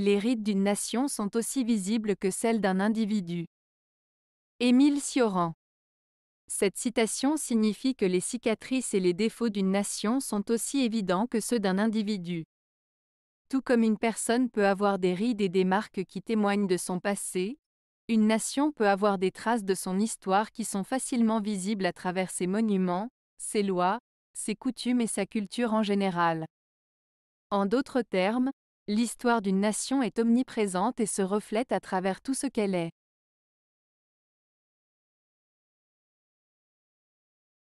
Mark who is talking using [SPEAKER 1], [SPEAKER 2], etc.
[SPEAKER 1] les rides d'une nation sont aussi visibles que celles d'un individu. Émile Cioran. Cette citation signifie que les cicatrices et les défauts d'une nation sont aussi évidents que ceux d'un individu. Tout comme une personne peut avoir des rides et des marques qui témoignent de son passé, une nation peut avoir des traces de son histoire qui sont facilement visibles à travers ses monuments, ses lois, ses coutumes et sa culture en général. En d'autres termes, L'histoire d'une nation est omniprésente et se reflète à travers tout ce qu'elle est.